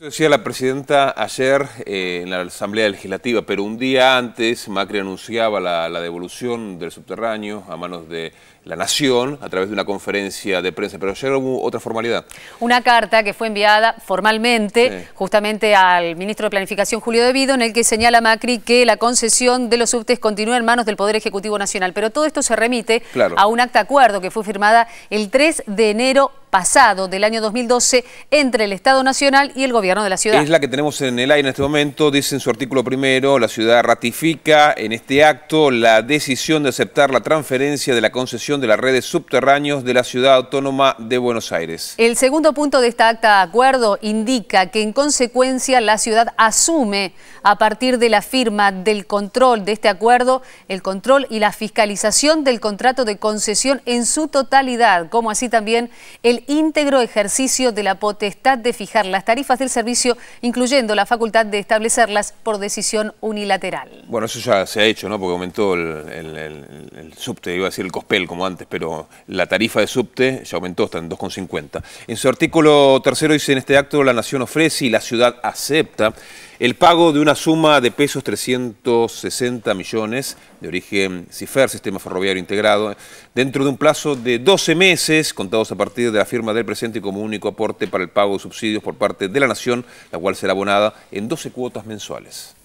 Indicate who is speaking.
Speaker 1: Decía la presidenta ayer eh, en la Asamblea Legislativa, pero un día antes Macri anunciaba la, devolución del subterráneo a manos de la Nación a través de una conferencia de prensa, pero ayer hubo otra formalidad.
Speaker 2: Una carta que fue enviada formalmente justamente al ministro de Planificación Julio Vido, en el que señala Macri que la concesión de los subtes continúa en manos del Poder Ejecutivo Nacional, pero todo esto se remite a un acta acuerdo que fue firmada el 3 de enero pasado del año 2012 entre el Estado Nacional y el Gobierno de la ciudad. Es
Speaker 1: la que tenemos en el aire en este momento, dice en su artículo primero, la ciudad ratifica en este acto la decisión de aceptar la transferencia de la concesión de las redes subterráneos de la ciudad autónoma de Buenos Aires.
Speaker 2: El segundo punto de esta acta de acuerdo indica que en consecuencia la ciudad asume a partir de la firma del control de este acuerdo, el control y la fiscalización del contrato de concesión en su totalidad, como así también el íntegro ejercicio de la potestad de fijar las tarifas del servicio, incluyendo la facultad de establecerlas por decisión unilateral.
Speaker 1: Bueno, eso ya se ha hecho, ¿no? Porque aumentó el, subte, iba a decir el COSPEL como antes, pero la tarifa de subte ya aumentó, hasta en 2,50. En su artículo tercero dice, en este acto la Nación ofrece y la ciudad acepta el pago de una suma de pesos 360 millones de origen CIFER, Sistema Ferroviario Integrado, dentro de un plazo de 12 meses, contados a partir de la firma del presente y como único aporte para el pago de subsidios por parte de la Nación, la cual será abonada en 12 cuotas mensuales.